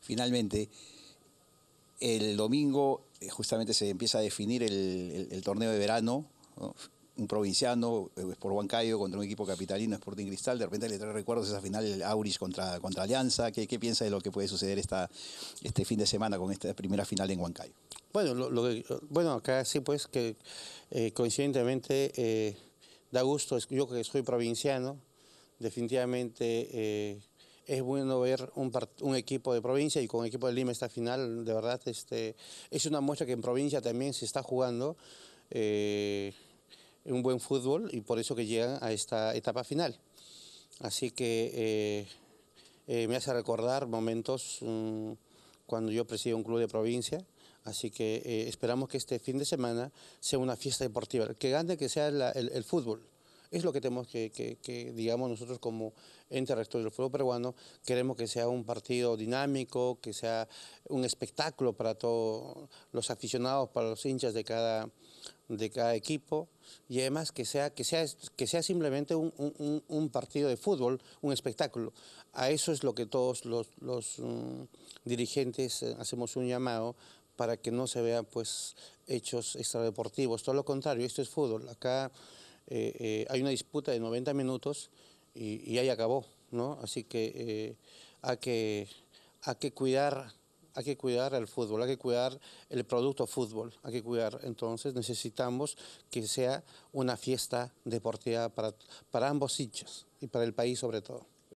finalmente, el domingo eh, justamente se empieza a definir el, torneo de verano. Un provinciano es eh, por Huancayo contra un equipo capitalino, Sporting Cristal. De repente le trae recuerdos esa final, el Auris contra, Alianza. ¿Qué, piensa de lo que puede suceder este fin de semana con esta primera final en Huancayo? Bueno, lo, bueno acá sí, pues que eh, coincidentemente da gusto. Yo que soy provinciano, definitivamente es bueno ver un, equipo de provincia y con el equipo de Lima esta final, de verdad, este, es una muestra que en provincia también se está jugando eh, un buen fútbol y por eso que llegan a esta etapa final. Así que eh, eh, me hace recordar momentos mm, cuando yo presidí un club de provincia, así que esperamos que este fin de semana sea una fiesta deportiva, que gane que sea el fútbol. Es lo que tenemos que, que, digamos, nosotros como ente rector del fútbol peruano, queremos que sea un partido dinámico, que sea un espectáculo para todos los aficionados, para los hinchas de cada de cada equipo y además que sea, que sea, que sea simplemente un, partido de fútbol, un espectáculo. A eso es lo que todos los, mm, dirigentes hacemos un llamado para que no se vean pues hechos extradeportivos. Todo lo contrario, esto es fútbol. Acá eh, eh, hay una disputa de 90 minutos y, ahí acabó, ¿no? Así que eh, hay que, que cuidar hay que cuidar el fútbol, hay que cuidar el producto fútbol, hay que cuidar. Entonces necesitamos que sea una fiesta deportiva para, para ambos hinchas y para el país sobre todo.